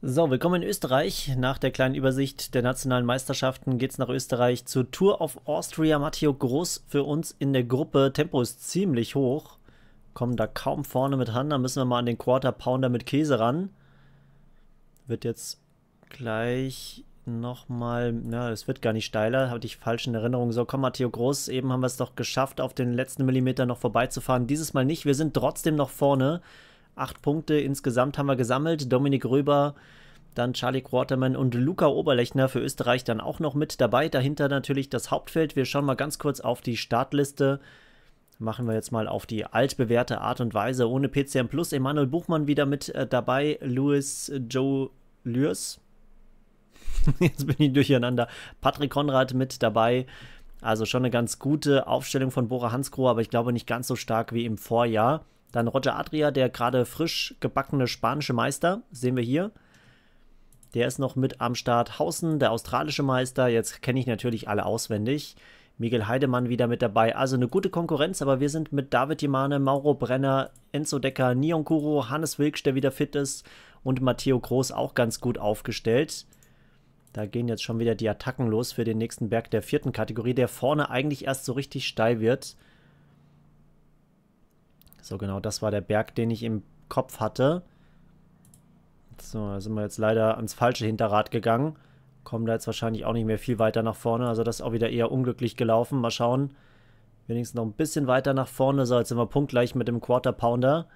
So, willkommen in Österreich. Nach der kleinen Übersicht der nationalen Meisterschaften geht es nach Österreich zur Tour of Austria. Matteo Groß für uns in der Gruppe. Tempo ist ziemlich hoch. Kommen da kaum vorne mit ran. Da müssen wir mal an den Quarter Pounder mit Käse ran. Wird jetzt gleich nochmal, na, es wird gar nicht steiler, hatte ich falsch in Erinnerung. So, komm, Matteo Groß, eben haben wir es doch geschafft, auf den letzten Millimeter noch vorbeizufahren. Dieses Mal nicht, wir sind trotzdem noch vorne. Acht Punkte insgesamt haben wir gesammelt. Dominik Röber, dann Charlie Quarterman und Luca Oberlechner für Österreich dann auch noch mit dabei. Dahinter natürlich das Hauptfeld. Wir schauen mal ganz kurz auf die Startliste. Machen wir jetzt mal auf die altbewährte Art und Weise. Ohne PCM Plus. Emanuel Buchmann wieder mit äh, dabei. Louis äh, Joe Lürs. jetzt bin ich durcheinander. Patrick Konrad mit dabei. Also schon eine ganz gute Aufstellung von Bora Hansgrohe, aber ich glaube nicht ganz so stark wie im Vorjahr. Dann Roger Adria, der gerade frisch gebackene spanische Meister, sehen wir hier. Der ist noch mit am Start. Hausen, der australische Meister. Jetzt kenne ich natürlich alle auswendig. Miguel Heidemann wieder mit dabei. Also eine gute Konkurrenz, aber wir sind mit David Jemane, Mauro Brenner, Enzo Decker, Nion Kuro, Hannes Wilksch, der wieder fit ist und Matteo Groß auch ganz gut aufgestellt. Da gehen jetzt schon wieder die Attacken los für den nächsten Berg der vierten Kategorie, der vorne eigentlich erst so richtig steil wird. So, genau, das war der Berg, den ich im Kopf hatte. So, da sind wir jetzt leider ans falsche Hinterrad gegangen. Kommen da jetzt wahrscheinlich auch nicht mehr viel weiter nach vorne. Also das ist auch wieder eher unglücklich gelaufen. Mal schauen. Wenigstens noch ein bisschen weiter nach vorne. So, jetzt sind wir punktgleich mit dem Quarter Pounder.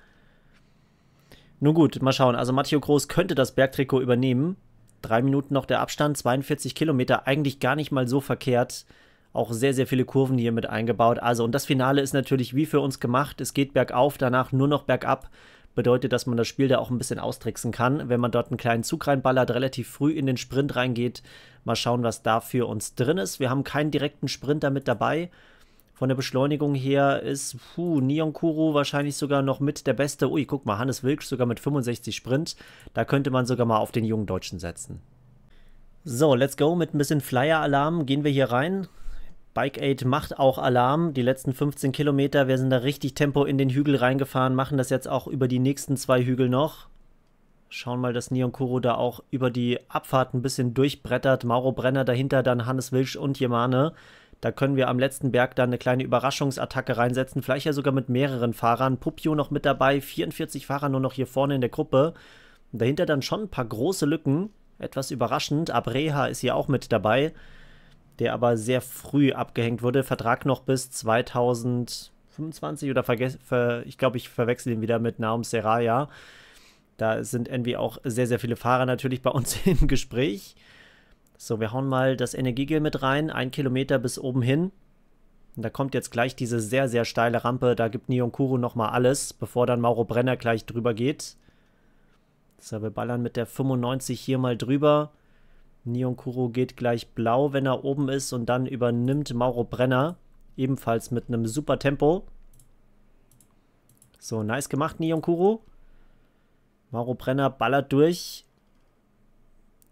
Nun gut, mal schauen. Also Matteo Groß könnte das Bergtrikot übernehmen. Drei Minuten noch der Abstand, 42 Kilometer. Eigentlich gar nicht mal so verkehrt auch sehr, sehr viele Kurven hier mit eingebaut. Also, und das Finale ist natürlich wie für uns gemacht. Es geht bergauf, danach nur noch bergab. Bedeutet, dass man das Spiel da auch ein bisschen austricksen kann. Wenn man dort einen kleinen Zug reinballert, relativ früh in den Sprint reingeht, mal schauen, was da für uns drin ist. Wir haben keinen direkten Sprinter mit dabei. Von der Beschleunigung her ist puh, Neon Kuru wahrscheinlich sogar noch mit der beste. Ui, guck mal, Hannes Wilksch sogar mit 65 Sprint. Da könnte man sogar mal auf den jungen Deutschen setzen. So, let's go mit ein bisschen Flyer-Alarm. Gehen wir hier rein. Bike Aid macht auch Alarm. Die letzten 15 Kilometer, wir sind da richtig Tempo in den Hügel reingefahren, machen das jetzt auch über die nächsten zwei Hügel noch. Schauen mal, dass Neon Kuro da auch über die Abfahrt ein bisschen durchbrettert. Mauro Brenner dahinter, dann Hannes Wilsch und Jemane. Da können wir am letzten Berg dann eine kleine Überraschungsattacke reinsetzen. Vielleicht ja sogar mit mehreren Fahrern. Pupio noch mit dabei, 44 Fahrer nur noch hier vorne in der Gruppe. Dahinter dann schon ein paar große Lücken. Etwas überraschend. Abreha ist hier auch mit dabei der aber sehr früh abgehängt wurde. Vertrag noch bis 2025 oder ver ich glaube, ich verwechsel ihn wieder mit Naum Seraya. Da sind irgendwie auch sehr, sehr viele Fahrer natürlich bei uns im Gespräch. So, wir hauen mal das Energiegel mit rein, ein Kilometer bis oben hin. Und da kommt jetzt gleich diese sehr, sehr steile Rampe. Da gibt Nionkuru nochmal alles, bevor dann Mauro Brenner gleich drüber geht. So, wir ballern mit der 95 hier mal drüber. Neon geht gleich blau, wenn er oben ist und dann übernimmt Mauro Brenner. Ebenfalls mit einem super Tempo. So, nice gemacht, Neon Mauro Brenner ballert durch.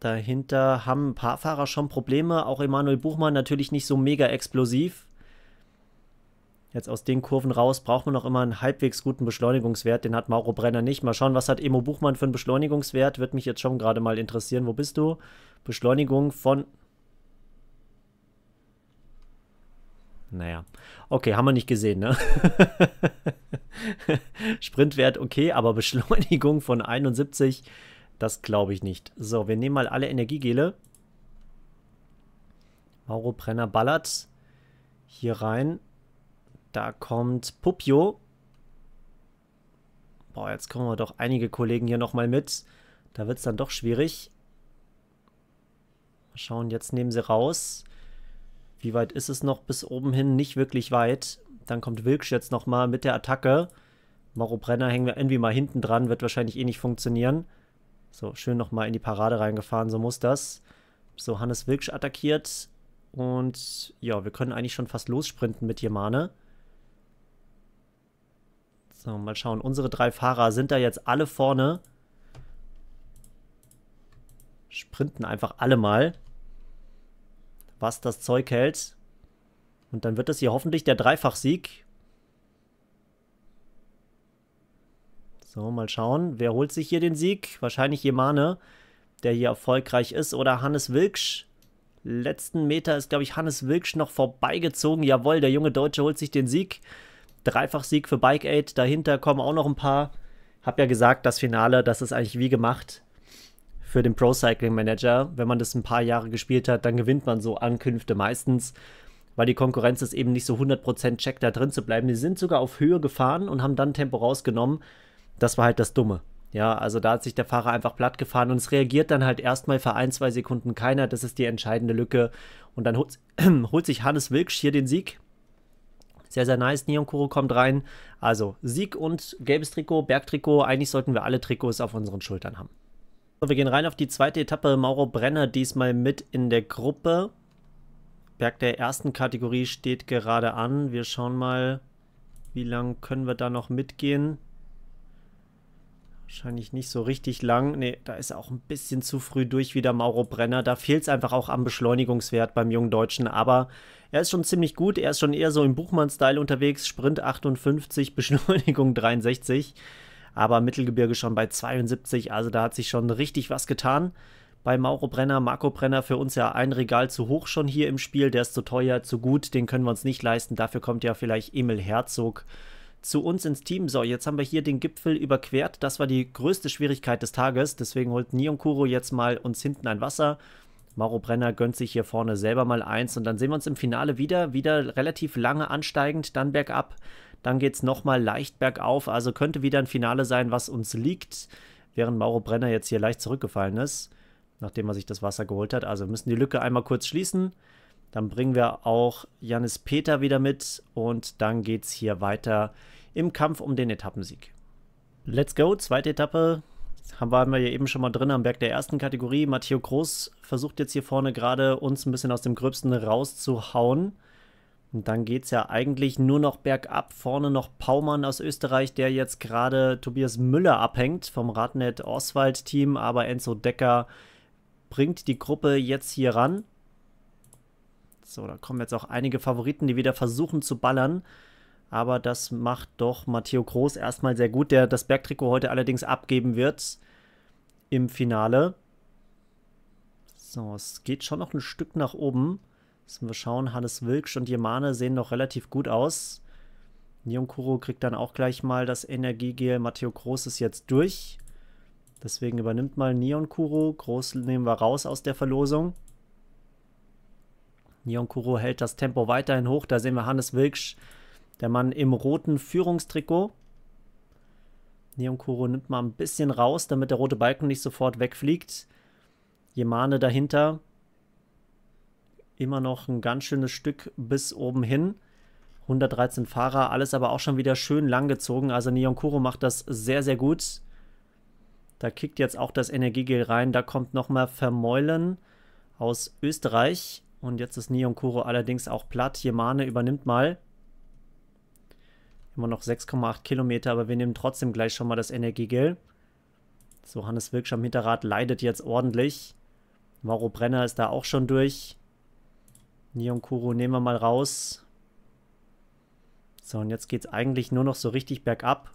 Dahinter haben ein paar Fahrer schon Probleme. Auch Emanuel Buchmann natürlich nicht so mega explosiv. Jetzt aus den Kurven raus braucht man noch immer einen halbwegs guten Beschleunigungswert. Den hat Mauro Brenner nicht. Mal schauen, was hat Emo Buchmann für einen Beschleunigungswert? Wird mich jetzt schon gerade mal interessieren. Wo bist du? Beschleunigung von... Naja. Okay, haben wir nicht gesehen, ne? Sprintwert okay, aber Beschleunigung von 71, das glaube ich nicht. So, wir nehmen mal alle Energiegele. Mauro Brenner ballert hier rein. Da kommt Pupio. Boah, jetzt kommen wir doch einige Kollegen hier nochmal mit. Da wird es dann doch schwierig. Mal schauen, jetzt nehmen sie raus. Wie weit ist es noch bis oben hin? Nicht wirklich weit. Dann kommt Wilksch jetzt nochmal mit der Attacke. Mauro Brenner hängen wir irgendwie mal hinten dran. Wird wahrscheinlich eh nicht funktionieren. So, schön nochmal in die Parade reingefahren. So muss das. So, Hannes Wilksch attackiert. Und ja, wir können eigentlich schon fast lossprinten mit Jemane. So, mal schauen. Unsere drei Fahrer sind da jetzt alle vorne. Sprinten einfach alle mal. Was das Zeug hält. Und dann wird das hier hoffentlich der Dreifachsieg. So, mal schauen. Wer holt sich hier den Sieg? Wahrscheinlich Jemane, der hier erfolgreich ist. Oder Hannes Wilksch. Letzten Meter ist, glaube ich, Hannes Wilksch noch vorbeigezogen. Jawohl, der junge Deutsche holt sich den Sieg. Dreifachsieg für Bike Aid. Dahinter kommen auch noch ein paar. Hab ja gesagt, das Finale, das ist eigentlich wie gemacht für den Pro Cycling Manager. Wenn man das ein paar Jahre gespielt hat, dann gewinnt man so Ankünfte meistens, weil die Konkurrenz es eben nicht so 100% checkt, da drin zu bleiben. Die sind sogar auf Höhe gefahren und haben dann Tempo rausgenommen. Das war halt das Dumme. Ja, also da hat sich der Fahrer einfach platt gefahren und es reagiert dann halt erstmal für ein, zwei Sekunden keiner. Das ist die entscheidende Lücke. Und dann holt, holt sich Hannes Wilksch hier den Sieg sehr, sehr nice. Neon Kuro kommt rein. Also Sieg und gelbes Trikot, Bergtrikot. Eigentlich sollten wir alle Trikots auf unseren Schultern haben. So, wir gehen rein auf die zweite Etappe. Mauro Brenner diesmal mit in der Gruppe. Berg der ersten Kategorie steht gerade an. Wir schauen mal, wie lange können wir da noch mitgehen. Wahrscheinlich nicht so richtig lang. Nee, da ist er auch ein bisschen zu früh durch wieder Mauro Brenner. Da fehlt es einfach auch am Beschleunigungswert beim jungen Deutschen. Aber er ist schon ziemlich gut. Er ist schon eher so im Buchmann-Style unterwegs. Sprint 58, Beschleunigung 63. Aber Mittelgebirge schon bei 72. Also da hat sich schon richtig was getan. Bei Mauro Brenner, Marco Brenner für uns ja ein Regal zu hoch schon hier im Spiel. Der ist zu teuer, zu gut. Den können wir uns nicht leisten. Dafür kommt ja vielleicht Emil Herzog zu uns ins Team. So, jetzt haben wir hier den Gipfel überquert. Das war die größte Schwierigkeit des Tages. Deswegen holt Nionkuro jetzt mal uns hinten ein Wasser. Mauro Brenner gönnt sich hier vorne selber mal eins. Und dann sehen wir uns im Finale wieder. Wieder relativ lange ansteigend, dann bergab. Dann geht es nochmal leicht bergauf. Also könnte wieder ein Finale sein, was uns liegt. Während Mauro Brenner jetzt hier leicht zurückgefallen ist, nachdem er sich das Wasser geholt hat. Also müssen die Lücke einmal kurz schließen. Dann bringen wir auch Janis Peter wieder mit und dann geht es hier weiter im Kampf um den Etappensieg. Let's go, zweite Etappe. Haben wir ja eben schon mal drin am Berg der ersten Kategorie. Matteo Groß versucht jetzt hier vorne gerade uns ein bisschen aus dem Gröbsten rauszuhauen. Und dann geht es ja eigentlich nur noch bergab. Vorne noch Paumann aus Österreich, der jetzt gerade Tobias Müller abhängt vom Radnet Oswald-Team. Aber Enzo Decker bringt die Gruppe jetzt hier ran. So, da kommen jetzt auch einige Favoriten, die wieder versuchen zu ballern. Aber das macht doch Matteo Groß erstmal sehr gut, der das Bergtrikot heute allerdings abgeben wird im Finale. So, es geht schon noch ein Stück nach oben. Müssen wir schauen, Hannes Wilksch und Jemane sehen noch relativ gut aus. Nionkuro kriegt dann auch gleich mal das Energiegel. Matteo Groß ist jetzt durch. Deswegen übernimmt mal Neon Kuro. Groß nehmen wir raus aus der Verlosung. Nyonkuro hält das Tempo weiterhin hoch. Da sehen wir Hannes Wilksch, der Mann im roten Führungstrikot. Nyonkuro nimmt mal ein bisschen raus, damit der rote Balken nicht sofort wegfliegt. Jemane dahinter. Immer noch ein ganz schönes Stück bis oben hin. 113 Fahrer, alles aber auch schon wieder schön lang gezogen. Also Nyonkuro macht das sehr, sehr gut. Da kickt jetzt auch das Energiegel rein. Da kommt nochmal Vermeulen aus Österreich. Und jetzt ist Neon Kuro allerdings auch platt. Yemane übernimmt mal. Immer noch 6,8 Kilometer, aber wir nehmen trotzdem gleich schon mal das Energiegel. So, Hannes am Hinterrad leidet jetzt ordentlich. Mauro Brenner ist da auch schon durch. Neon Kuro nehmen wir mal raus. So, und jetzt geht es eigentlich nur noch so richtig bergab.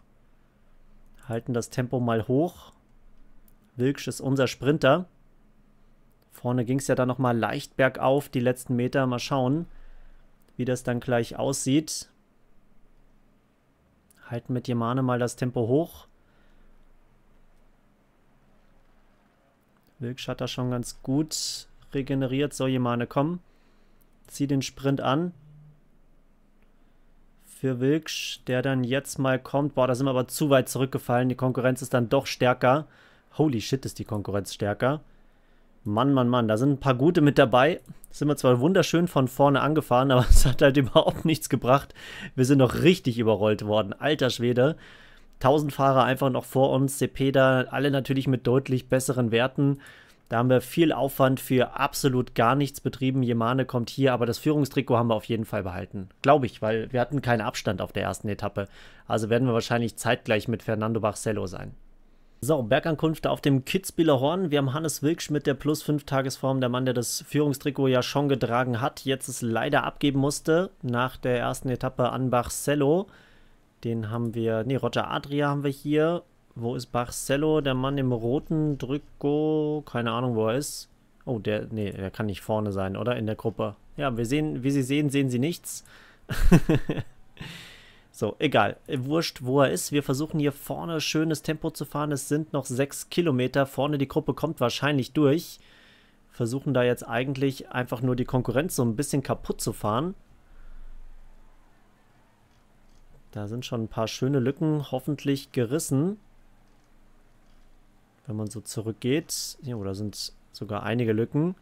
Halten das Tempo mal hoch. Wilksch ist unser Sprinter. Vorne ging es ja dann nochmal leicht bergauf, die letzten Meter. Mal schauen, wie das dann gleich aussieht. Halten mit Yamane mal das Tempo hoch. Wilksch hat da schon ganz gut regeneriert. So, Yamane, komm. Zieh den Sprint an. Für Wilksch, der dann jetzt mal kommt. Boah, da sind wir aber zu weit zurückgefallen. Die Konkurrenz ist dann doch stärker. Holy shit, ist die Konkurrenz stärker. Mann, Mann, Mann, da sind ein paar gute mit dabei. Sind wir zwar wunderschön von vorne angefahren, aber es hat halt überhaupt nichts gebracht. Wir sind noch richtig überrollt worden. Alter Schwede. 1000 Fahrer einfach noch vor uns. Cepeda, alle natürlich mit deutlich besseren Werten. Da haben wir viel Aufwand für absolut gar nichts betrieben. Jemane kommt hier, aber das Führungstrikot haben wir auf jeden Fall behalten. Glaube ich, weil wir hatten keinen Abstand auf der ersten Etappe. Also werden wir wahrscheinlich zeitgleich mit Fernando Barcelo sein. So, Bergankunft auf dem Kitzbieler Horn. Wir haben Hannes Wilksch mit der plus 5 Tagesform, der Mann, der das Führungstrikot ja schon getragen hat, jetzt es leider abgeben musste nach der ersten Etappe an Barcello. Den haben wir, nee, Roger Adria haben wir hier. Wo ist Barcello? Der Mann im roten Trikot, keine Ahnung, wo er ist. Oh, der, nee, der kann nicht vorne sein, oder? In der Gruppe. Ja, wir sehen, wie Sie sehen, sehen Sie nichts. So, egal. Äh, wurscht, wo er ist. Wir versuchen hier vorne schönes Tempo zu fahren. Es sind noch sechs Kilometer. Vorne die Gruppe kommt wahrscheinlich durch. Versuchen da jetzt eigentlich einfach nur die Konkurrenz so ein bisschen kaputt zu fahren. Da sind schon ein paar schöne Lücken hoffentlich gerissen. Wenn man so zurückgeht. Ja, oder sind sogar einige Lücken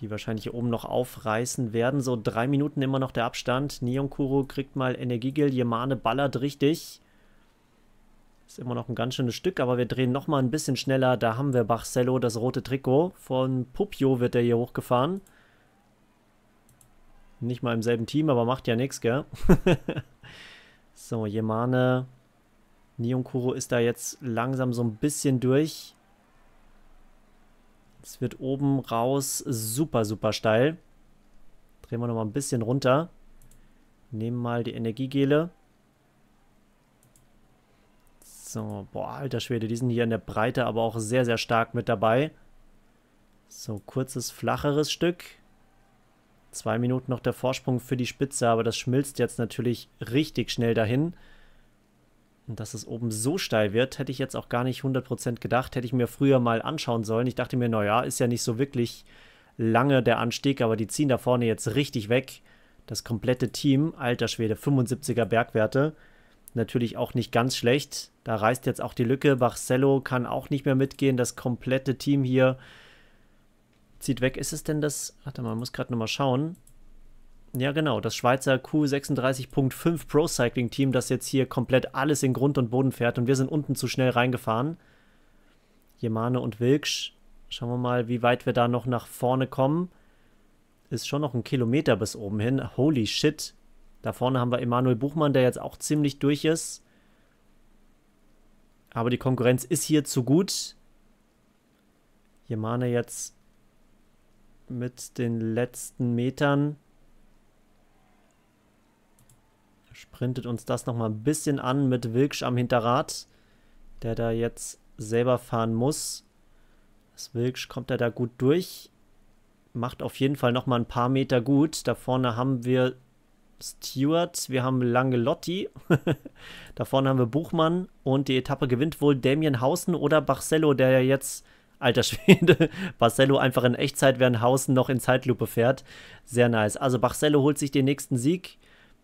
die wahrscheinlich oben noch aufreißen werden. So drei Minuten immer noch der Abstand. Neonkuro kriegt mal Energiegel, Yemane ballert richtig. Ist immer noch ein ganz schönes Stück, aber wir drehen nochmal ein bisschen schneller. Da haben wir Barcelo, das rote Trikot. Von Pupio wird er hier hochgefahren. Nicht mal im selben Team, aber macht ja nichts, gell? so, Yemane. Neonkuro ist da jetzt langsam so ein bisschen durch. Es wird oben raus super, super steil. Drehen wir nochmal ein bisschen runter. Nehmen mal die Energiegele. So, boah, alter Schwede, die sind hier in der Breite aber auch sehr, sehr stark mit dabei. So, kurzes, flacheres Stück. Zwei Minuten noch der Vorsprung für die Spitze, aber das schmilzt jetzt natürlich richtig schnell dahin dass es oben so steil wird, hätte ich jetzt auch gar nicht 100% gedacht. Hätte ich mir früher mal anschauen sollen. Ich dachte mir, naja, ist ja nicht so wirklich lange der Anstieg, aber die ziehen da vorne jetzt richtig weg. Das komplette Team, alter Schwede, 75er Bergwerte. Natürlich auch nicht ganz schlecht. Da reißt jetzt auch die Lücke. Barcello kann auch nicht mehr mitgehen. Das komplette Team hier zieht weg. Ist es denn das? Warte mal, muss gerade nochmal schauen. Ja, genau. Das Schweizer Q36.5 Pro Cycling Team, das jetzt hier komplett alles in Grund und Boden fährt. Und wir sind unten zu schnell reingefahren. Jemane und Wilksch. Schauen wir mal, wie weit wir da noch nach vorne kommen. Ist schon noch ein Kilometer bis oben hin. Holy shit. Da vorne haben wir Emanuel Buchmann, der jetzt auch ziemlich durch ist. Aber die Konkurrenz ist hier zu gut. Jemane jetzt mit den letzten Metern. sprintet uns das nochmal ein bisschen an mit Wilksch am Hinterrad, der da jetzt selber fahren muss. Das Wilksch kommt er da gut durch, macht auf jeden Fall nochmal ein paar Meter gut. Da vorne haben wir Stewart, wir haben Langelotti, da vorne haben wir Buchmann und die Etappe gewinnt wohl Damien Hausen oder Barcelo, der ja jetzt, alter Schwede, Barcelo einfach in Echtzeit, während Hausen noch in Zeitlupe fährt. Sehr nice. Also Barcelo holt sich den nächsten Sieg.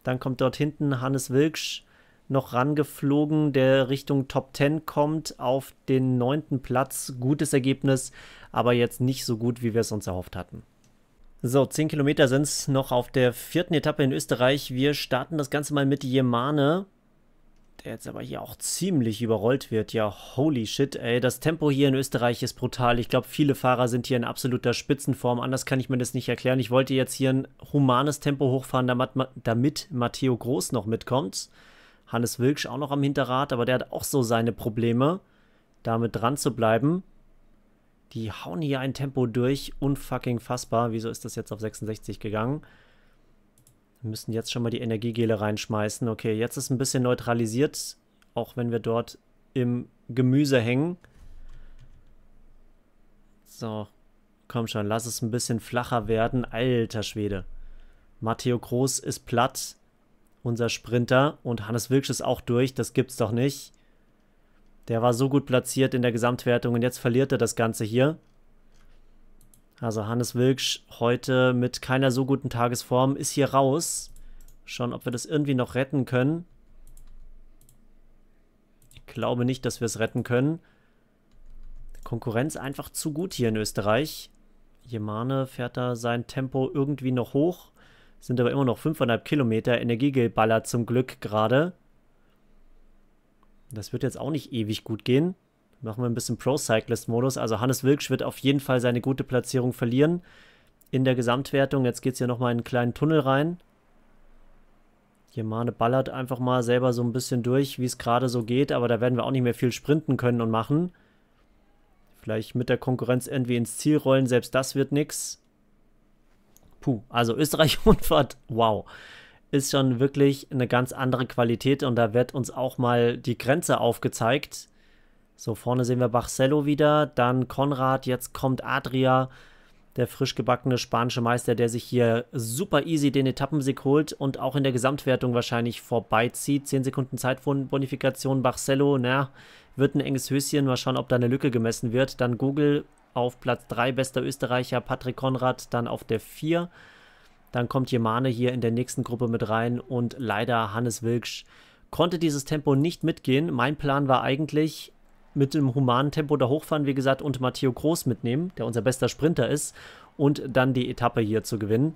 Dann kommt dort hinten Hannes Wilksch noch rangeflogen, der Richtung Top 10 kommt, auf den neunten Platz. Gutes Ergebnis, aber jetzt nicht so gut, wie wir es uns erhofft hatten. So, 10 Kilometer sind es noch auf der vierten Etappe in Österreich. Wir starten das Ganze mal mit Jemane der jetzt aber hier auch ziemlich überrollt wird. Ja, holy shit, ey. Das Tempo hier in Österreich ist brutal. Ich glaube, viele Fahrer sind hier in absoluter Spitzenform. Anders kann ich mir das nicht erklären. Ich wollte jetzt hier ein humanes Tempo hochfahren, damit, damit Matteo Groß noch mitkommt. Hannes Wilksch auch noch am Hinterrad, aber der hat auch so seine Probleme, damit dran zu bleiben. Die hauen hier ein Tempo durch. Unfucking fassbar. Wieso ist das jetzt auf 66 gegangen? Wir müssen jetzt schon mal die Energiegele reinschmeißen. Okay, jetzt ist ein bisschen neutralisiert, auch wenn wir dort im Gemüse hängen. So, komm schon, lass es ein bisschen flacher werden. Alter Schwede. Matteo Groß ist platt, unser Sprinter. Und Hannes Wilksch ist auch durch, das gibt's doch nicht. Der war so gut platziert in der Gesamtwertung und jetzt verliert er das Ganze hier. Also Hannes Wilksch heute mit keiner so guten Tagesform ist hier raus. Schauen, ob wir das irgendwie noch retten können. Ich glaube nicht, dass wir es retten können. Konkurrenz einfach zu gut hier in Österreich. Jemane fährt da sein Tempo irgendwie noch hoch. Sind aber immer noch 5,5 Kilometer. Energiegel ballert zum Glück gerade. Das wird jetzt auch nicht ewig gut gehen. Machen wir ein bisschen Pro-Cyclist-Modus. Also Hannes Wilksch wird auf jeden Fall seine gute Platzierung verlieren in der Gesamtwertung. Jetzt geht es hier nochmal in einen kleinen Tunnel rein. Jemane ballert einfach mal selber so ein bisschen durch, wie es gerade so geht, aber da werden wir auch nicht mehr viel sprinten können und machen. Vielleicht mit der Konkurrenz irgendwie ins Ziel rollen, selbst das wird nichts. Puh, also Österreich-Rundfahrt, wow, ist schon wirklich eine ganz andere Qualität und da wird uns auch mal die Grenze aufgezeigt, so, vorne sehen wir Barcelo wieder, dann Konrad, jetzt kommt Adria, der frisch gebackene spanische Meister, der sich hier super easy den Etappensieg holt und auch in der Gesamtwertung wahrscheinlich vorbeizieht. 10 Sekunden Zeitbonifikation, Barcelo, naja, wird ein enges Höschen, mal schauen, ob da eine Lücke gemessen wird. Dann Google auf Platz 3, bester Österreicher, Patrick Konrad dann auf der 4. Dann kommt Jemane hier in der nächsten Gruppe mit rein und leider Hannes Wilksch konnte dieses Tempo nicht mitgehen. Mein Plan war eigentlich, mit dem humanen Tempo da hochfahren, wie gesagt, und Matteo Groß mitnehmen, der unser bester Sprinter ist, und dann die Etappe hier zu gewinnen.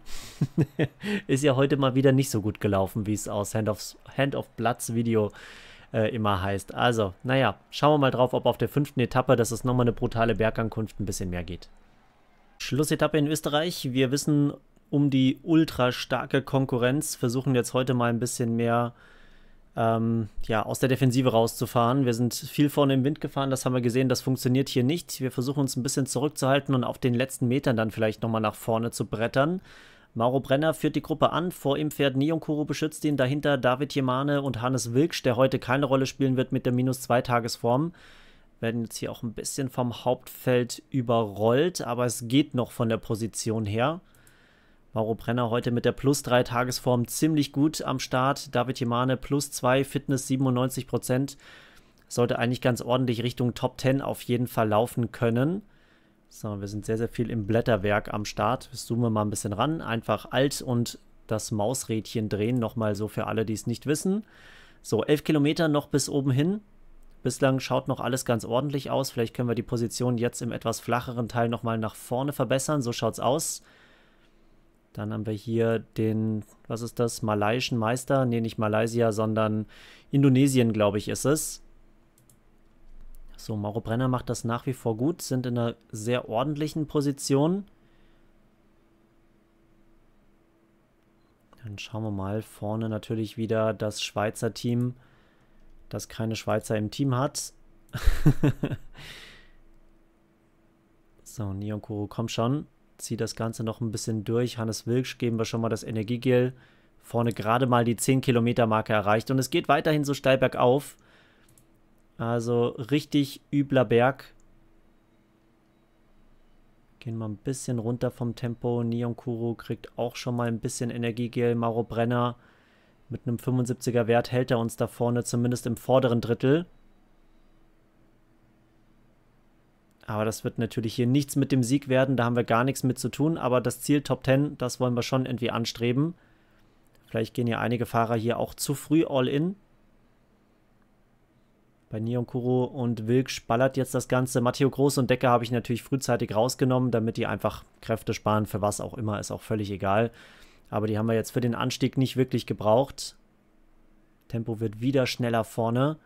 ist ja heute mal wieder nicht so gut gelaufen, wie es aus Hand of, Hand of Bloods Video äh, immer heißt. Also, naja, schauen wir mal drauf, ob auf der fünften Etappe, dass es nochmal eine brutale Bergankunft, ein bisschen mehr geht. Schlussetappe in Österreich. Wir wissen um die ultra starke Konkurrenz, versuchen jetzt heute mal ein bisschen mehr ähm, ja, aus der Defensive rauszufahren. Wir sind viel vorne im Wind gefahren, das haben wir gesehen, das funktioniert hier nicht. Wir versuchen uns ein bisschen zurückzuhalten und auf den letzten Metern dann vielleicht nochmal nach vorne zu brettern. Mauro Brenner führt die Gruppe an, vor ihm fährt Nionkuru, beschützt ihn, dahinter David Jemane und Hannes Wilksch, der heute keine Rolle spielen wird mit der Minus-2-Tagesform. Werden jetzt hier auch ein bisschen vom Hauptfeld überrollt, aber es geht noch von der Position her. Mauro Brenner heute mit der plus 3 Tagesform ziemlich gut am Start. David Jemane plus 2, Fitness 97 Prozent. Sollte eigentlich ganz ordentlich Richtung Top 10 auf jeden Fall laufen können. So, wir sind sehr, sehr viel im Blätterwerk am Start. Zoomen wir mal ein bisschen ran. Einfach Alt und das Mausrädchen drehen. Nochmal so für alle, die es nicht wissen. So, 11 Kilometer noch bis oben hin. Bislang schaut noch alles ganz ordentlich aus. Vielleicht können wir die Position jetzt im etwas flacheren Teil nochmal nach vorne verbessern. So schaut's aus. Dann haben wir hier den, was ist das, malaiischen Meister? Ne, nicht Malaysia, sondern Indonesien, glaube ich, ist es. So, Mauro Brenner macht das nach wie vor gut, sind in einer sehr ordentlichen Position. Dann schauen wir mal, vorne natürlich wieder das Schweizer Team, das keine Schweizer im Team hat. so, Neon Kuro, komm schon ziehe das Ganze noch ein bisschen durch. Hannes Wilksch geben wir schon mal das Energiegel. Vorne gerade mal die 10 Kilometer Marke erreicht. Und es geht weiterhin so steil bergauf. Also richtig übler Berg. Gehen wir ein bisschen runter vom Tempo. Neon Kuro kriegt auch schon mal ein bisschen Energiegel. Mauro Brenner mit einem 75er Wert hält er uns da vorne, zumindest im vorderen Drittel. Aber das wird natürlich hier nichts mit dem Sieg werden, da haben wir gar nichts mit zu tun. Aber das Ziel Top 10, das wollen wir schon irgendwie anstreben. Vielleicht gehen ja einige Fahrer hier auch zu früh all in. Bei Nionkuro und Wilk spallert jetzt das Ganze. Matteo Groß und Decker habe ich natürlich frühzeitig rausgenommen, damit die einfach Kräfte sparen, für was auch immer, ist auch völlig egal. Aber die haben wir jetzt für den Anstieg nicht wirklich gebraucht. Tempo wird wieder schneller vorne.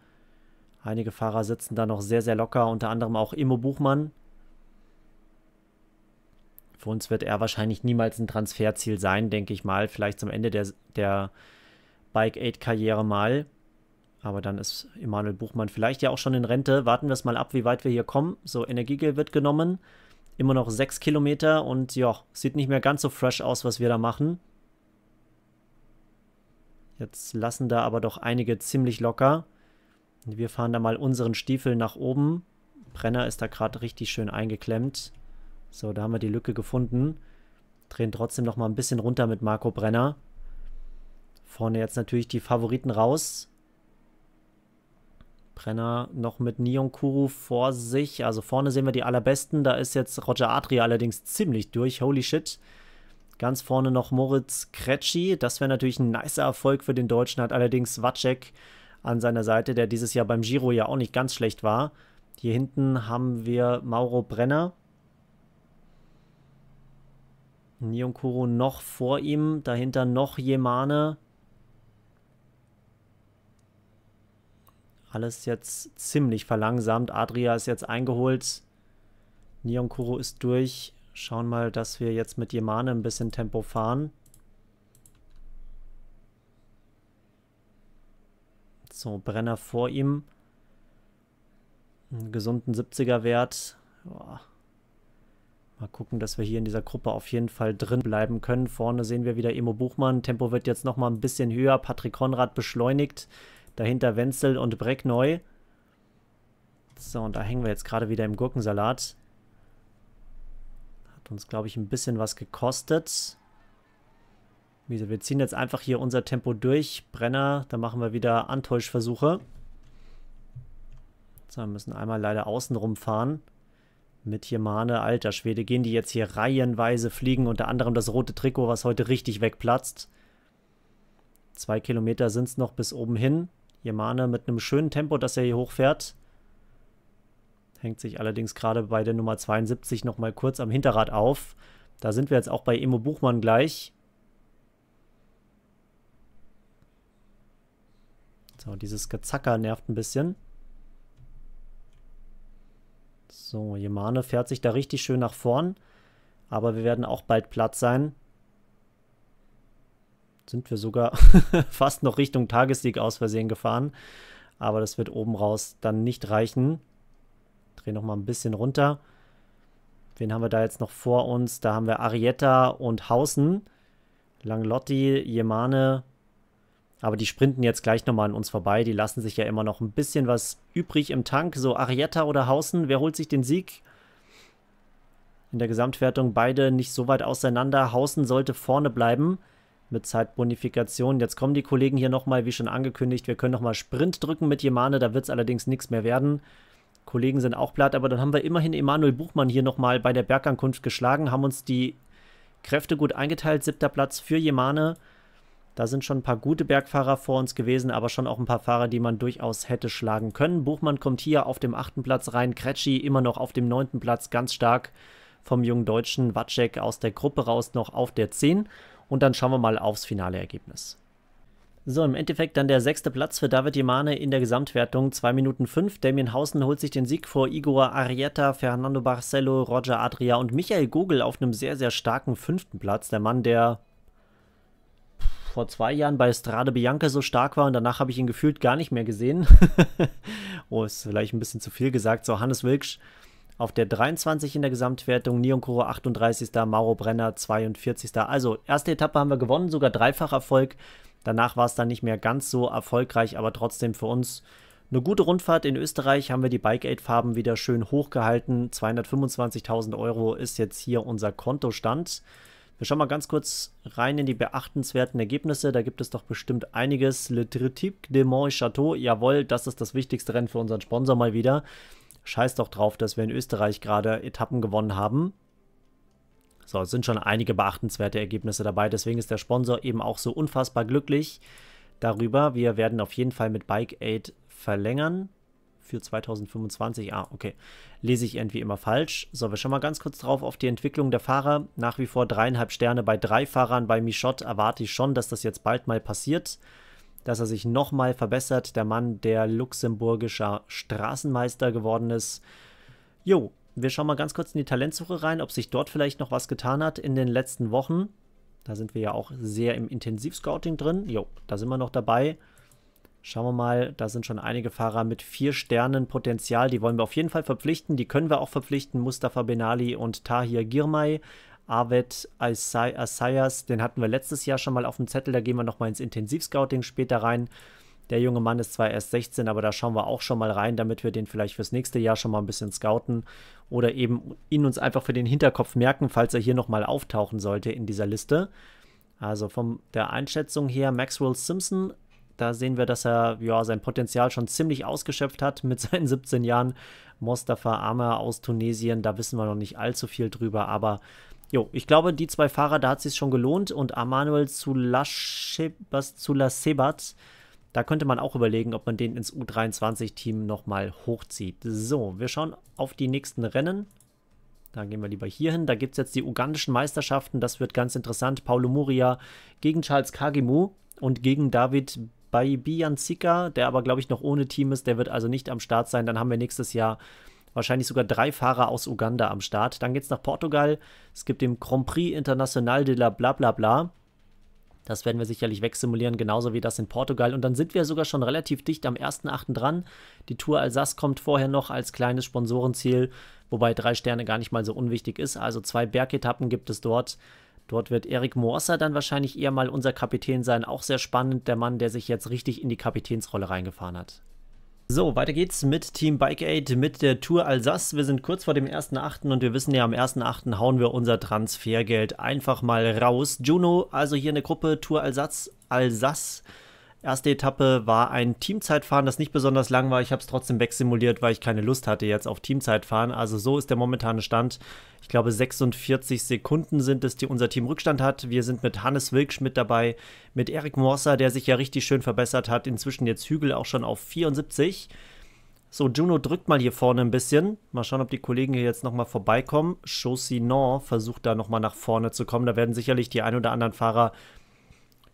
Einige Fahrer sitzen da noch sehr, sehr locker, unter anderem auch Immo Buchmann. Für uns wird er wahrscheinlich niemals ein Transferziel sein, denke ich mal. Vielleicht zum Ende der, der Bike aid karriere mal. Aber dann ist Emanuel Buchmann vielleicht ja auch schon in Rente. Warten wir es mal ab, wie weit wir hier kommen. So, Energiegel wird genommen. Immer noch 6 Kilometer und ja, sieht nicht mehr ganz so fresh aus, was wir da machen. Jetzt lassen da aber doch einige ziemlich locker. Wir fahren da mal unseren Stiefel nach oben. Brenner ist da gerade richtig schön eingeklemmt. So, da haben wir die Lücke gefunden. Drehen trotzdem noch mal ein bisschen runter mit Marco Brenner. Vorne jetzt natürlich die Favoriten raus. Brenner noch mit Nion Kuru vor sich. Also vorne sehen wir die allerbesten. Da ist jetzt Roger Adria allerdings ziemlich durch. Holy shit. Ganz vorne noch Moritz Kretschi. Das wäre natürlich ein nicer Erfolg für den Deutschen. Hat allerdings Wacek an seiner Seite, der dieses Jahr beim Giro ja auch nicht ganz schlecht war. Hier hinten haben wir Mauro Brenner. Nionkuro noch vor ihm, dahinter noch Jemane. Alles jetzt ziemlich verlangsamt. Adria ist jetzt eingeholt. Nionkuro ist durch. Schauen mal, dass wir jetzt mit Jemane ein bisschen Tempo fahren. So, Brenner vor ihm. Einen gesunden 70er Wert. Boah. Mal gucken, dass wir hier in dieser Gruppe auf jeden Fall drin bleiben können. Vorne sehen wir wieder Emo Buchmann. Tempo wird jetzt nochmal ein bisschen höher. Patrick Konrad beschleunigt. Dahinter Wenzel und Breckneu. So, und da hängen wir jetzt gerade wieder im Gurkensalat. Hat uns, glaube ich, ein bisschen was gekostet. Ja. Wir ziehen jetzt einfach hier unser Tempo durch. Brenner, da machen wir wieder Antäuschversuche. So, wir müssen einmal leider außen rumfahren. Mit hier Mane, alter Schwede, gehen die jetzt hier reihenweise fliegen. Unter anderem das rote Trikot, was heute richtig wegplatzt. Zwei Kilometer sind es noch bis oben hin. Jemane mit einem schönen Tempo, dass er hier hochfährt. Hängt sich allerdings gerade bei der Nummer 72 nochmal kurz am Hinterrad auf. Da sind wir jetzt auch bei Emo Buchmann gleich. So, dieses Gezacker nervt ein bisschen. So, Jemane fährt sich da richtig schön nach vorn. Aber wir werden auch bald platt sein. Sind wir sogar fast noch Richtung Tagessieg aus Versehen gefahren. Aber das wird oben raus dann nicht reichen. Dreh nochmal ein bisschen runter. Wen haben wir da jetzt noch vor uns? Da haben wir Arietta und Hausen. Langlotti, Jemane, aber die sprinten jetzt gleich nochmal an uns vorbei. Die lassen sich ja immer noch ein bisschen was übrig im Tank. So Arietta oder Hausen, wer holt sich den Sieg? In der Gesamtwertung beide nicht so weit auseinander. Hausen sollte vorne bleiben mit Zeitbonifikation. Jetzt kommen die Kollegen hier nochmal, wie schon angekündigt. Wir können nochmal Sprint drücken mit Jemane. Da wird es allerdings nichts mehr werden. Kollegen sind auch platt, aber dann haben wir immerhin Emanuel Buchmann hier nochmal bei der Bergankunft geschlagen, haben uns die Kräfte gut eingeteilt. Siebter Platz für Jemane. Da sind schon ein paar gute Bergfahrer vor uns gewesen, aber schon auch ein paar Fahrer, die man durchaus hätte schlagen können. Buchmann kommt hier auf dem achten Platz rein, Kretschi immer noch auf dem neunten Platz, ganz stark vom jungen Deutschen Wacek aus der Gruppe raus noch auf der 10 und dann schauen wir mal aufs finale Ergebnis. So, im Endeffekt dann der sechste Platz für David Jemane in der Gesamtwertung. 2 Minuten 5. Damien Hausen holt sich den Sieg vor Igor Arietta, Fernando Barcelo, Roger Adria und Michael Gogel auf einem sehr, sehr starken fünften Platz. Der Mann, der vor zwei Jahren bei Strade Bianca so stark war und danach habe ich ihn gefühlt gar nicht mehr gesehen. oh, ist vielleicht ein bisschen zu viel gesagt. So, Hannes Wilksch auf der 23 in der Gesamtwertung, Nion Kuro 38. Mauro Brenner 42. Also, erste Etappe haben wir gewonnen, sogar dreifach Erfolg. Danach war es dann nicht mehr ganz so erfolgreich, aber trotzdem für uns eine gute Rundfahrt in Österreich haben wir die Bike Aid Farben wieder schön hochgehalten. 225.000 Euro ist jetzt hier unser Kontostand. Wir schauen mal ganz kurz rein in die beachtenswerten Ergebnisse. Da gibt es doch bestimmt einiges. Le Tritique de Mont Château. jawohl, das ist das wichtigste Rennen für unseren Sponsor mal wieder. Scheiß doch drauf, dass wir in Österreich gerade Etappen gewonnen haben. So, es sind schon einige beachtenswerte Ergebnisse dabei. Deswegen ist der Sponsor eben auch so unfassbar glücklich darüber. Wir werden auf jeden Fall mit Bike Aid verlängern für 2025. Ah, okay. Lese ich irgendwie immer falsch. So, wir schauen mal ganz kurz drauf auf die Entwicklung der Fahrer. Nach wie vor dreieinhalb Sterne bei drei Fahrern. Bei Michot erwarte ich schon, dass das jetzt bald mal passiert. Dass er sich nochmal verbessert. Der Mann, der luxemburgischer Straßenmeister geworden ist. Jo, wir schauen mal ganz kurz in die Talentsuche rein, ob sich dort vielleicht noch was getan hat in den letzten Wochen. Da sind wir ja auch sehr im Intensivscouting drin. Jo, da sind wir noch dabei. Schauen wir mal, da sind schon einige Fahrer mit vier Sternen Potenzial. Die wollen wir auf jeden Fall verpflichten. Die können wir auch verpflichten. Mustafa Benali und Tahir Girmay. Aved Asayas, den hatten wir letztes Jahr schon mal auf dem Zettel. Da gehen wir nochmal ins Intensivscouting später rein. Der junge Mann ist zwar erst 16, aber da schauen wir auch schon mal rein, damit wir den vielleicht fürs nächste Jahr schon mal ein bisschen scouten oder eben ihn uns einfach für den Hinterkopf merken, falls er hier nochmal auftauchen sollte in dieser Liste. Also von der Einschätzung her, Maxwell Simpson da sehen wir, dass er ja, sein Potenzial schon ziemlich ausgeschöpft hat mit seinen 17 Jahren. Mostafa Amer aus Tunesien, da wissen wir noch nicht allzu viel drüber, aber jo, ich glaube, die zwei Fahrer, da hat es sich schon gelohnt und Amanuel Zulasebat, da könnte man auch überlegen, ob man den ins U23-Team nochmal hochzieht. So, wir schauen auf die nächsten Rennen. Da gehen wir lieber hier hin. Da gibt es jetzt die ugandischen Meisterschaften. Das wird ganz interessant. Paulo Muria gegen Charles Kagimu und gegen David bei Bian Zika, der aber, glaube ich, noch ohne Team ist. Der wird also nicht am Start sein. Dann haben wir nächstes Jahr wahrscheinlich sogar drei Fahrer aus Uganda am Start. Dann geht es nach Portugal. Es gibt den Grand Prix International de la bla bla bla. Das werden wir sicherlich wegsimulieren, genauso wie das in Portugal. Und dann sind wir sogar schon relativ dicht am 1.8. dran. Die Tour Alsace kommt vorher noch als kleines Sponsorenziel, wobei drei Sterne gar nicht mal so unwichtig ist. Also zwei Bergetappen gibt es dort. Dort wird Eric Morser dann wahrscheinlich eher mal unser Kapitän sein. Auch sehr spannend, der Mann, der sich jetzt richtig in die Kapitänsrolle reingefahren hat. So, weiter geht's mit Team Bike Aid, mit der Tour Alsace. Wir sind kurz vor dem 1.8. und wir wissen ja, am 1.8. hauen wir unser Transfergeld einfach mal raus. Juno, also hier eine Gruppe Tour Alsace, Alsace Erste Etappe war ein Teamzeitfahren, das nicht besonders lang war. Ich habe es trotzdem wegsimuliert, weil ich keine Lust hatte jetzt auf Teamzeitfahren. Also so ist der momentane Stand. Ich glaube 46 Sekunden sind es, die unser Team Rückstand hat. Wir sind mit Hannes Wilksch mit dabei, mit Erik Morser, der sich ja richtig schön verbessert hat. Inzwischen jetzt Hügel auch schon auf 74. So, Juno drückt mal hier vorne ein bisschen. Mal schauen, ob die Kollegen hier jetzt nochmal vorbeikommen. Chaussinon versucht da nochmal nach vorne zu kommen. Da werden sicherlich die ein oder anderen Fahrer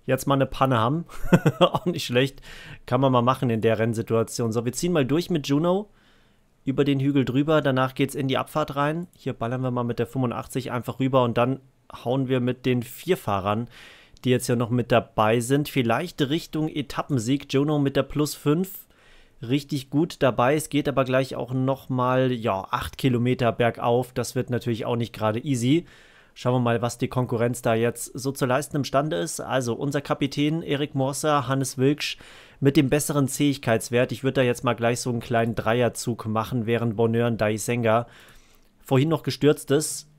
jetzt mal eine Panne haben. auch nicht schlecht. Kann man mal machen in der Rennsituation. So, wir ziehen mal durch mit Juno. Über den Hügel drüber. Danach geht es in die Abfahrt rein. Hier ballern wir mal mit der 85 einfach rüber und dann hauen wir mit den vier Fahrern, die jetzt ja noch mit dabei sind. Vielleicht Richtung Etappensieg. Juno mit der plus 5 richtig gut dabei. Es geht aber gleich auch nochmal, ja, 8 Kilometer bergauf. Das wird natürlich auch nicht gerade easy. Schauen wir mal, was die Konkurrenz da jetzt so zu leisten imstande ist. Also unser Kapitän Erik Morser, Hannes Wilksch mit dem besseren Zähigkeitswert. Ich würde da jetzt mal gleich so einen kleinen Dreierzug machen, während Bonheur und Daisenga vorhin noch gestürzt ist.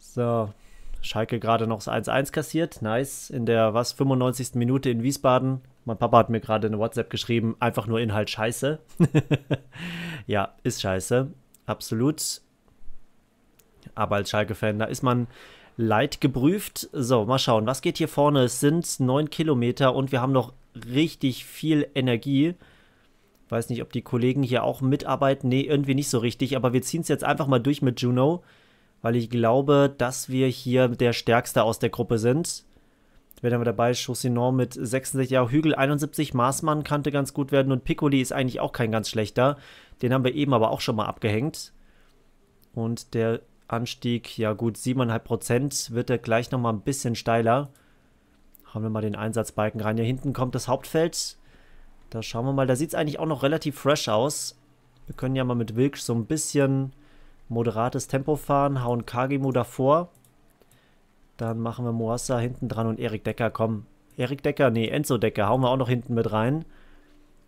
So, Schalke gerade noch das 1-1 kassiert. Nice. In der, was, 95. Minute in Wiesbaden. Mein Papa hat mir gerade eine WhatsApp geschrieben, einfach nur Inhalt scheiße. ja, ist scheiße. Absolut. Aber als Schalke-Fan, da ist man Leid geprüft. So, mal schauen, was geht hier vorne? Es sind neun Kilometer und wir haben noch richtig viel Energie. Weiß nicht, ob die Kollegen hier auch mitarbeiten. Nee, irgendwie nicht so richtig. Aber wir ziehen es jetzt einfach mal durch mit Juno, weil ich glaube, dass wir hier der Stärkste aus der Gruppe sind. Wer haben wir dabei? Chaussinon mit 66, ja, Hügel 71, Maßmann kannte ganz gut werden und Piccoli ist eigentlich auch kein ganz schlechter. Den haben wir eben aber auch schon mal abgehängt. Und der Anstieg, ja gut, 7,5 wird er gleich nochmal ein bisschen steiler. Haben wir mal den Einsatzbalken rein. Hier hinten kommt das Hauptfeld. Da schauen wir mal, da sieht es eigentlich auch noch relativ fresh aus. Wir können ja mal mit Wilk so ein bisschen moderates Tempo fahren, hauen Kagimo davor. Dann machen wir Moassa hinten dran und Erik Decker, komm. Erik Decker, nee, Enzo Decker, hauen wir auch noch hinten mit rein.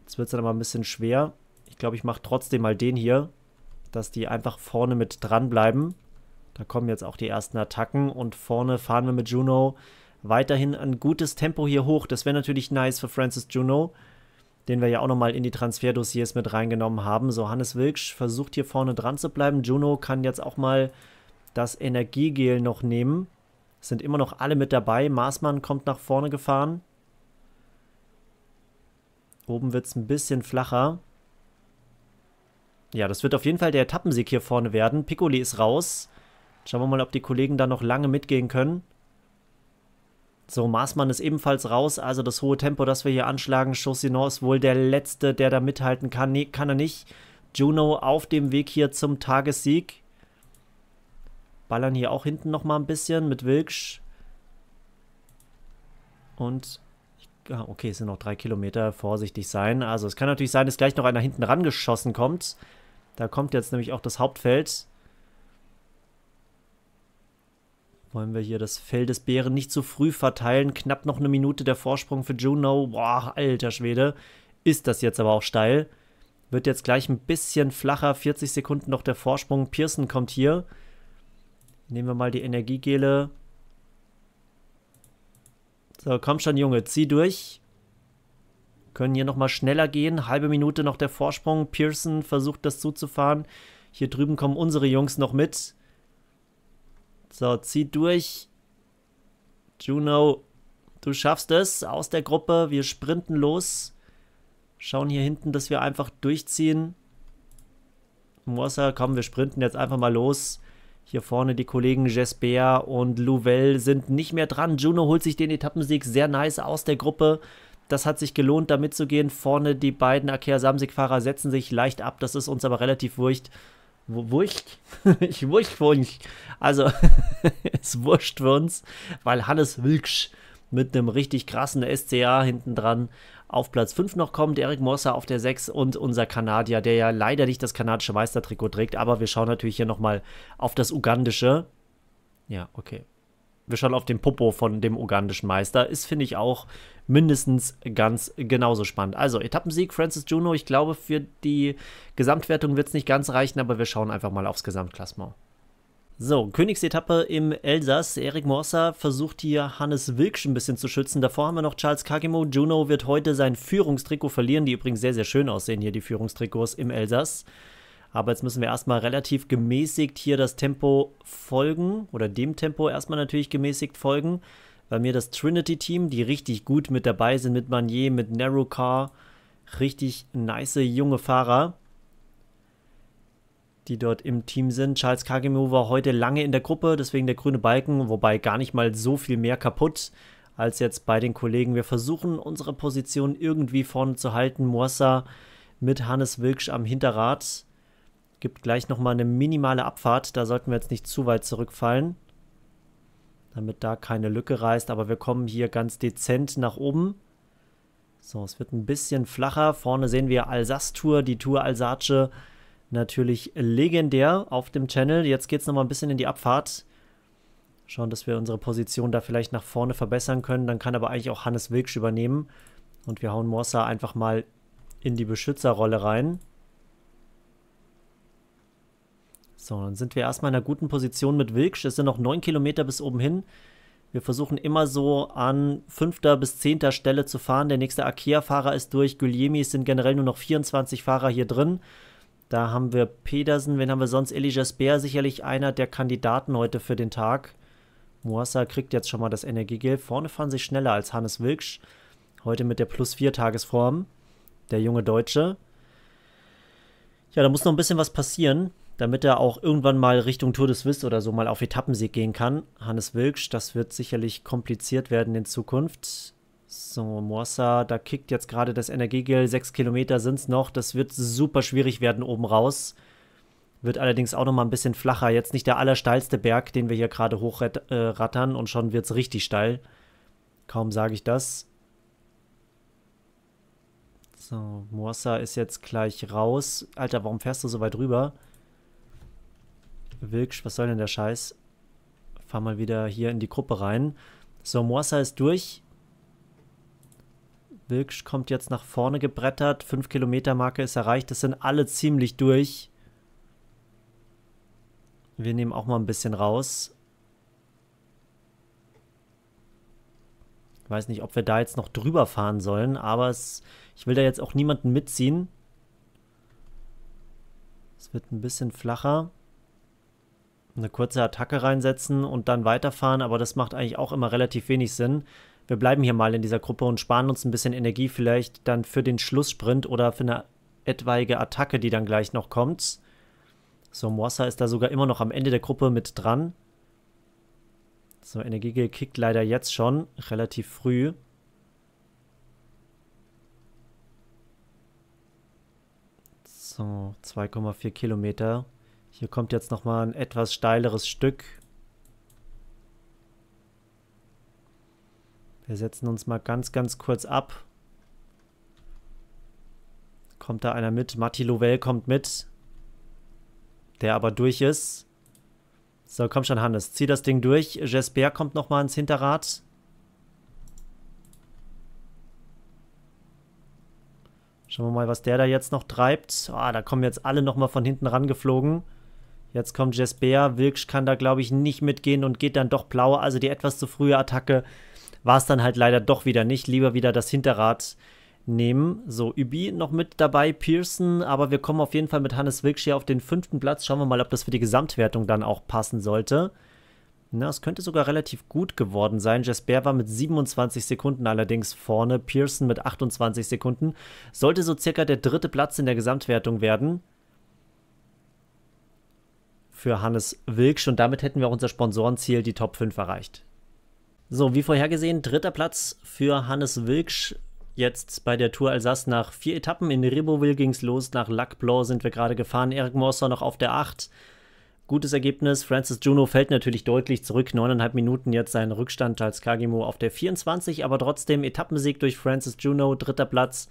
Jetzt wird es dann aber ein bisschen schwer. Ich glaube, ich mache trotzdem mal den hier, dass die einfach vorne mit dran bleiben. Da kommen jetzt auch die ersten Attacken und vorne fahren wir mit Juno weiterhin ein gutes Tempo hier hoch. Das wäre natürlich nice für Francis Juno, den wir ja auch nochmal in die Transferdossiers mit reingenommen haben. So, Hannes Wilksch versucht hier vorne dran zu bleiben. Juno kann jetzt auch mal das Energiegel noch nehmen. Es sind immer noch alle mit dabei. Maßmann kommt nach vorne gefahren. Oben wird es ein bisschen flacher. Ja, das wird auf jeden Fall der Etappensieg hier vorne werden. Piccoli ist raus. Schauen wir mal, ob die Kollegen da noch lange mitgehen können. So, Maßmann ist ebenfalls raus. Also das hohe Tempo, das wir hier anschlagen. Chaussinon ist wohl der Letzte, der da mithalten kann. Nee, kann er nicht. Juno auf dem Weg hier zum Tagessieg. Ballern hier auch hinten nochmal ein bisschen mit Wilksch. Und, ah, okay, es sind noch drei Kilometer. Vorsichtig sein. Also es kann natürlich sein, dass gleich noch einer hinten rangeschossen kommt. Da kommt jetzt nämlich auch das Hauptfeld. Wollen wir hier das Fell des Bären nicht zu früh verteilen? Knapp noch eine Minute der Vorsprung für Juno. Boah, alter Schwede. Ist das jetzt aber auch steil. Wird jetzt gleich ein bisschen flacher. 40 Sekunden noch der Vorsprung. Pearson kommt hier. Nehmen wir mal die Energiegele. So, komm schon, Junge. Zieh durch. Können hier nochmal schneller gehen. Halbe Minute noch der Vorsprung. Pearson versucht das zuzufahren. Hier drüben kommen unsere Jungs noch mit. So, zieh durch. Juno, du schaffst es aus der Gruppe. Wir sprinten los. Schauen hier hinten, dass wir einfach durchziehen. Morsa, komm, wir sprinten jetzt einfach mal los. Hier vorne die Kollegen Jesper und Louvel sind nicht mehr dran. Juno holt sich den Etappensieg sehr nice aus der Gruppe. Das hat sich gelohnt, da mitzugehen. Vorne die beiden Akea Samsig-Fahrer setzen sich leicht ab. Das ist uns aber relativ wurscht wurscht, ich wurscht für uns. Also, es wurscht für uns, weil Hannes Wilksch mit einem richtig krassen SCA hinten dran auf Platz 5 noch kommt, Eric Mosser auf der 6 und unser Kanadier, der ja leider nicht das kanadische Meistertrikot trägt, aber wir schauen natürlich hier nochmal auf das ugandische. Ja, okay wir Wischern auf den Popo von dem ugandischen Meister ist, finde ich auch mindestens ganz genauso spannend. Also Etappensieg Francis Juno, ich glaube für die Gesamtwertung wird es nicht ganz reichen, aber wir schauen einfach mal aufs Gesamtklassement. So, Königsetappe im Elsass. Erik Morsa versucht hier Hannes Wilksch ein bisschen zu schützen. Davor haben wir noch Charles Kagimo. Juno wird heute sein Führungstrikot verlieren, die übrigens sehr, sehr schön aussehen hier, die Führungstrikots im Elsass. Aber jetzt müssen wir erstmal relativ gemäßigt hier das Tempo folgen oder dem Tempo erstmal natürlich gemäßigt folgen. Bei mir das Trinity-Team, die richtig gut mit dabei sind, mit Manier, mit Narrow Car. Richtig nice junge Fahrer, die dort im Team sind. Charles Kagemo war heute lange in der Gruppe, deswegen der grüne Balken, wobei gar nicht mal so viel mehr kaputt als jetzt bei den Kollegen. Wir versuchen, unsere Position irgendwie vorne zu halten. Moassa mit Hannes Wilksch am Hinterrad Gibt gleich nochmal eine minimale Abfahrt. Da sollten wir jetzt nicht zu weit zurückfallen, damit da keine Lücke reißt. Aber wir kommen hier ganz dezent nach oben. So, es wird ein bisschen flacher. Vorne sehen wir Alsace-Tour, die Tour Alsace. Natürlich legendär auf dem Channel. Jetzt geht es nochmal ein bisschen in die Abfahrt. Schauen, dass wir unsere Position da vielleicht nach vorne verbessern können. Dann kann aber eigentlich auch Hannes Wilksch übernehmen. Und wir hauen Morsa einfach mal in die Beschützerrolle rein. So, dann sind wir erstmal in einer guten Position mit Wilksch. Es sind noch neun Kilometer bis oben hin. Wir versuchen immer so an fünfter bis zehnter Stelle zu fahren. Der nächste Akea-Fahrer ist durch. Guglielmi sind generell nur noch 24 Fahrer hier drin. Da haben wir Pedersen. Wen haben wir sonst? Elijah Speer, sicherlich einer der Kandidaten heute für den Tag. Moassa kriegt jetzt schon mal das Energiegel. Vorne fahren sie schneller als Hannes Wilksch. Heute mit der plus 4 Tagesform. Der junge Deutsche. Ja, da muss noch ein bisschen was passieren damit er auch irgendwann mal Richtung Tour de Suisse oder so mal auf Etappensieg gehen kann. Hannes Wilksch, das wird sicherlich kompliziert werden in Zukunft. So, Morsa, da kickt jetzt gerade das Energiegel. Sechs Kilometer sind es noch. Das wird super schwierig werden oben raus. Wird allerdings auch nochmal ein bisschen flacher. Jetzt nicht der allersteilste Berg, den wir hier gerade hochrattern äh, und schon wird es richtig steil. Kaum sage ich das. So, Morsa ist jetzt gleich raus. Alter, warum fährst du so weit rüber? Wilksch, was soll denn der Scheiß? Fahr mal wieder hier in die Gruppe rein. So, Morsa ist durch. Wilksch kommt jetzt nach vorne gebrettert. 5 Kilometer Marke ist erreicht. Das sind alle ziemlich durch. Wir nehmen auch mal ein bisschen raus. Ich weiß nicht, ob wir da jetzt noch drüber fahren sollen, aber es, ich will da jetzt auch niemanden mitziehen. Es wird ein bisschen flacher eine kurze Attacke reinsetzen und dann weiterfahren, aber das macht eigentlich auch immer relativ wenig Sinn. Wir bleiben hier mal in dieser Gruppe und sparen uns ein bisschen Energie vielleicht dann für den Schlusssprint oder für eine etwaige Attacke, die dann gleich noch kommt. So, Mossa ist da sogar immer noch am Ende der Gruppe mit dran. So, Energie gekickt leider jetzt schon, relativ früh. So, 2,4 Kilometer. Hier kommt jetzt nochmal ein etwas steileres Stück. Wir setzen uns mal ganz, ganz kurz ab. Kommt da einer mit? Matti Lovell kommt mit. Der aber durch ist. So, komm schon, Hannes. Zieh das Ding durch. Jesper kommt nochmal ins Hinterrad. Schauen wir mal, was der da jetzt noch treibt. Ah, da kommen jetzt alle nochmal von hinten rangeflogen. geflogen. Jetzt kommt Jesper, Wilksch kann da glaube ich nicht mitgehen und geht dann doch blau. Also die etwas zu frühe Attacke war es dann halt leider doch wieder nicht. Lieber wieder das Hinterrad nehmen. So, Übi noch mit dabei, Pearson, aber wir kommen auf jeden Fall mit Hannes Wilksch hier auf den fünften Platz. Schauen wir mal, ob das für die Gesamtwertung dann auch passen sollte. Na, es könnte sogar relativ gut geworden sein. Jesper war mit 27 Sekunden allerdings vorne, Pearson mit 28 Sekunden. Sollte so circa der dritte Platz in der Gesamtwertung werden für Hannes Wilksch und damit hätten wir auch unser Sponsorenziel, die Top 5, erreicht. So, wie vorhergesehen, dritter Platz für Hannes Wilksch. Jetzt bei der Tour Alsace nach vier Etappen. In Riboville ging es los, nach Lac Blanc sind wir gerade gefahren. Eric Morser noch auf der 8. Gutes Ergebnis. Francis Juno fällt natürlich deutlich zurück. Neuneinhalb Minuten jetzt sein Rückstand als Kagimo auf der 24, aber trotzdem Etappensieg durch Francis Juno, dritter Platz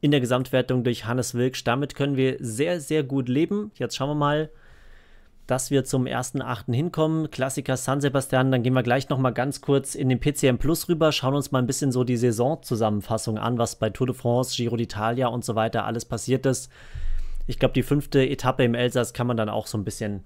in der Gesamtwertung durch Hannes Wilksch. Damit können wir sehr, sehr gut leben. Jetzt schauen wir mal, dass wir zum 1.8. hinkommen. Klassiker San Sebastian, dann gehen wir gleich nochmal ganz kurz in den PCM Plus rüber, schauen uns mal ein bisschen so die Saisonzusammenfassung an, was bei Tour de France, Giro d'Italia und so weiter alles passiert ist. Ich glaube, die fünfte Etappe im Elsass kann man dann auch so ein bisschen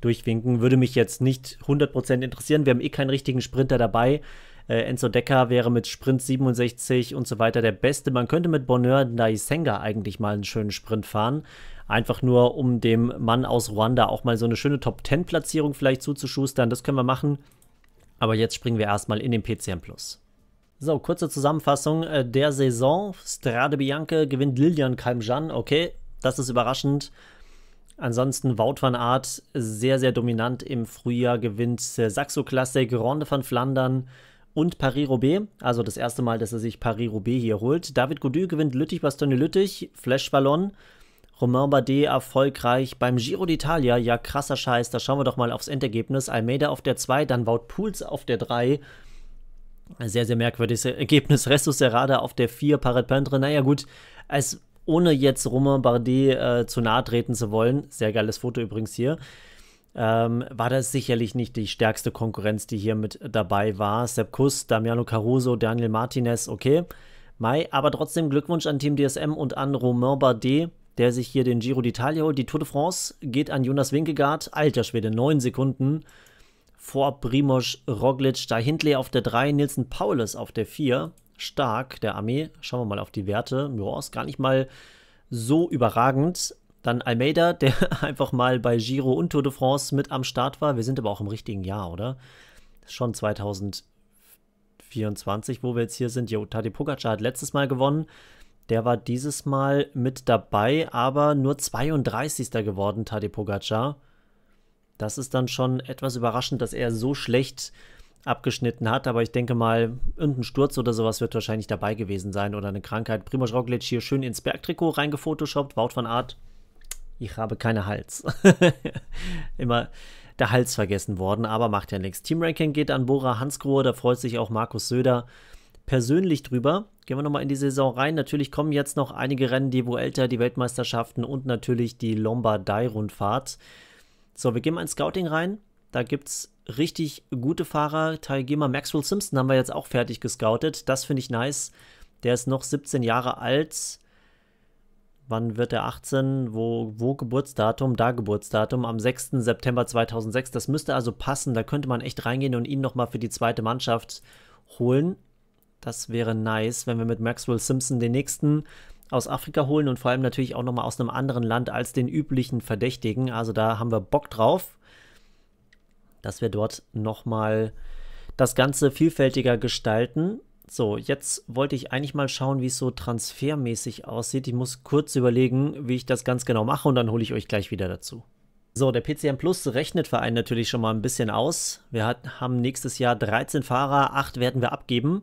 durchwinken. Würde mich jetzt nicht 100% interessieren. Wir haben eh keinen richtigen Sprinter dabei. Äh, Enzo Decker wäre mit Sprint 67 und so weiter der Beste. Man könnte mit Bonheur Naisenga eigentlich mal einen schönen Sprint fahren. Einfach nur, um dem Mann aus Ruanda auch mal so eine schöne Top-10-Platzierung vielleicht zuzuschustern. Das können wir machen. Aber jetzt springen wir erstmal in den PCM Plus. So, kurze Zusammenfassung äh, der Saison. Strade Bianca gewinnt Lilian Kalmjan. Okay, das ist überraschend. Ansonsten Wout van Aert sehr, sehr dominant im Frühjahr, gewinnt Saxo Classic, Ronde van Flandern und Paris-Roubaix. Also das erste Mal, dass er sich Paris-Roubaix hier holt. David Goudy gewinnt Lüttich-Bastogne-Lüttich, Flash-Ballon. -Lüttich, Romain Bardet erfolgreich beim Giro d'Italia. Ja, krasser Scheiß. Da schauen wir doch mal aufs Endergebnis. Almeida auf der 2, dann baut Pools auf der 3. Sehr, sehr merkwürdiges Ergebnis. Resto Serrada auf der 4, Paret Pendre. Naja, gut, als ohne jetzt Romain Bardet äh, zu nahe treten zu wollen, sehr geiles Foto übrigens hier, ähm, war das sicherlich nicht die stärkste Konkurrenz, die hier mit dabei war. Sepp Kuss, Damiano Caruso, Daniel Martinez, okay. Mai, aber trotzdem Glückwunsch an Team DSM und an Romain Bardet der sich hier den Giro d'Italia holt. Die Tour de France geht an Jonas Winkegaard, alter Schwede, 9 Sekunden vor Primoz Roglic, da Hindley auf der 3, Nielsen Paulus auf der 4. Stark, der Armee. Schauen wir mal auf die Werte. Ja, ist gar nicht mal so überragend. Dann Almeida, der einfach mal bei Giro und Tour de France mit am Start war. Wir sind aber auch im richtigen Jahr, oder? Schon 2024, wo wir jetzt hier sind. Jo, Tadej Pogacar hat letztes Mal gewonnen. Der war dieses Mal mit dabei, aber nur 32. geworden, Tade Pogacar. Das ist dann schon etwas überraschend, dass er so schlecht abgeschnitten hat, aber ich denke mal, irgendein Sturz oder sowas wird wahrscheinlich dabei gewesen sein oder eine Krankheit. Primoz Roglic hier schön ins Bergtrikot reingefotoshoppt, Wout von Art, ich habe keinen Hals. Immer der Hals vergessen worden, aber macht ja nichts. Team Ranking geht an Bora Hansgrohe, da freut sich auch Markus Söder persönlich drüber. Gehen wir nochmal in die Saison rein. Natürlich kommen jetzt noch einige Rennen, die Vuelta, die Weltmeisterschaften und natürlich die Lombardei-Rundfahrt. So, wir gehen mal ins Scouting rein. Da gibt es richtig gute Fahrer. Teilgeber Maxwell Simpson haben wir jetzt auch fertig gescoutet. Das finde ich nice. Der ist noch 17 Jahre alt. Wann wird er 18? Wo, wo Geburtsdatum? Da Geburtsdatum am 6. September 2006. Das müsste also passen. Da könnte man echt reingehen und ihn nochmal für die zweite Mannschaft holen. Das wäre nice, wenn wir mit Maxwell Simpson den nächsten aus Afrika holen und vor allem natürlich auch nochmal aus einem anderen Land als den üblichen Verdächtigen. Also da haben wir Bock drauf, dass wir dort nochmal das Ganze vielfältiger gestalten. So, jetzt wollte ich eigentlich mal schauen, wie es so transfermäßig aussieht. Ich muss kurz überlegen, wie ich das ganz genau mache und dann hole ich euch gleich wieder dazu. So, der PCM Plus rechnet für einen natürlich schon mal ein bisschen aus. Wir hat, haben nächstes Jahr 13 Fahrer, 8 werden wir abgeben.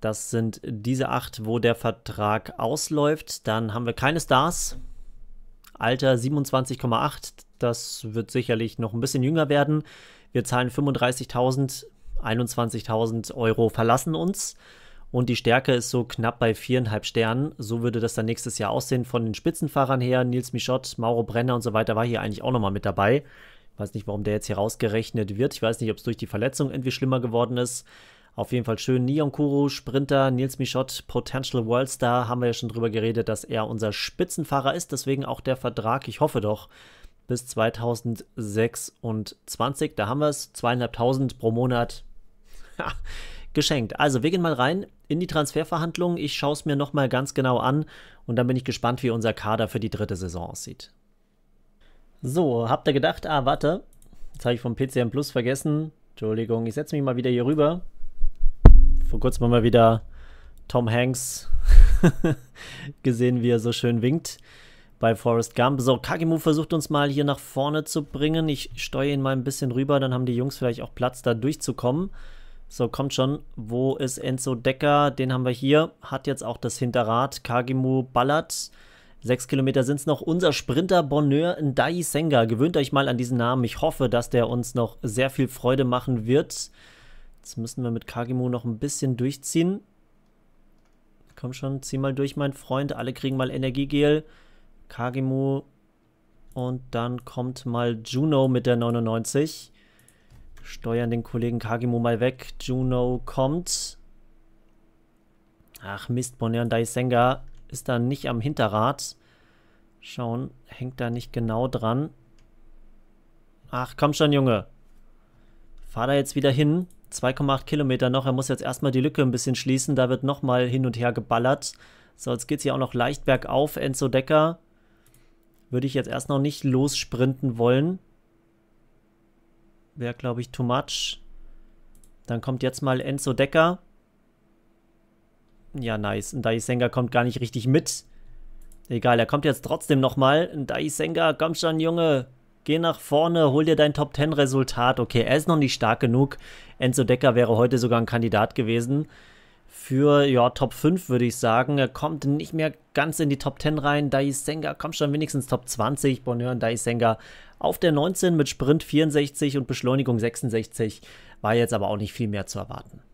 Das sind diese acht, wo der Vertrag ausläuft. Dann haben wir keine Stars. Alter 27,8. Das wird sicherlich noch ein bisschen jünger werden. Wir zahlen 35.000, 21.000 Euro verlassen uns. Und die Stärke ist so knapp bei viereinhalb Sternen. So würde das dann nächstes Jahr aussehen. Von den Spitzenfahrern her, Nils Mischott, Mauro Brenner und so weiter war hier eigentlich auch nochmal mit dabei. Ich weiß nicht, warum der jetzt hier rausgerechnet wird. Ich weiß nicht, ob es durch die Verletzung irgendwie schlimmer geworden ist. Auf jeden Fall schön. Neon Kuro, Sprinter, Nils Michot, Potential Worldstar, haben wir ja schon drüber geredet, dass er unser Spitzenfahrer ist. Deswegen auch der Vertrag, ich hoffe doch, bis 2026. Da haben wir es, zweieinhalbtausend pro Monat geschenkt. Also wir gehen mal rein in die Transferverhandlungen. Ich schaue es mir nochmal ganz genau an und dann bin ich gespannt, wie unser Kader für die dritte Saison aussieht. So, habt ihr gedacht, ah, warte, jetzt habe ich vom PCM Plus vergessen. Entschuldigung, ich setze mich mal wieder hier rüber vor kurzem haben wir wieder Tom Hanks gesehen, wie er so schön winkt bei Forrest Gump. So, Kagimu versucht uns mal hier nach vorne zu bringen. Ich steuere ihn mal ein bisschen rüber, dann haben die Jungs vielleicht auch Platz, da durchzukommen. So, kommt schon. Wo ist Enzo Decker? Den haben wir hier. Hat jetzt auch das Hinterrad. Kagimu ballert. Sechs Kilometer sind es noch. Unser Sprinter Bonheur Ndai Senga. Gewöhnt euch mal an diesen Namen. Ich hoffe, dass der uns noch sehr viel Freude machen wird. Jetzt müssen wir mit Kagimu noch ein bisschen durchziehen. Komm schon, zieh mal durch, mein Freund. Alle kriegen mal Energiegel. Kagimu. Und dann kommt mal Juno mit der 99. Steuern den Kollegen Kagimu mal weg. Juno kommt. Ach Mist, Bonern Daisenga ist da nicht am Hinterrad. Schauen, hängt da nicht genau dran. Ach, komm schon, Junge. Fahr da jetzt wieder hin. 2,8 Kilometer noch. Er muss jetzt erstmal die Lücke ein bisschen schließen. Da wird nochmal hin und her geballert. So, jetzt geht es hier auch noch leicht bergauf. Enzo Decker würde ich jetzt erst noch nicht lossprinten wollen. Wäre, glaube ich, too much. Dann kommt jetzt mal Enzo Decker. Ja, nice. Ein Daisenga kommt gar nicht richtig mit. Egal, er kommt jetzt trotzdem nochmal. Ein Daisenga, komm schon, Junge geh nach vorne, hol dir dein Top 10 Resultat. Okay, er ist noch nicht stark genug. Enzo Decker wäre heute sogar ein Kandidat gewesen. Für ja, Top 5 würde ich sagen. Er kommt nicht mehr ganz in die Top 10 rein. Dai kommt schon wenigstens Top 20. Bonheur und Dai auf der 19 mit Sprint 64 und Beschleunigung 66. War jetzt aber auch nicht viel mehr zu erwarten.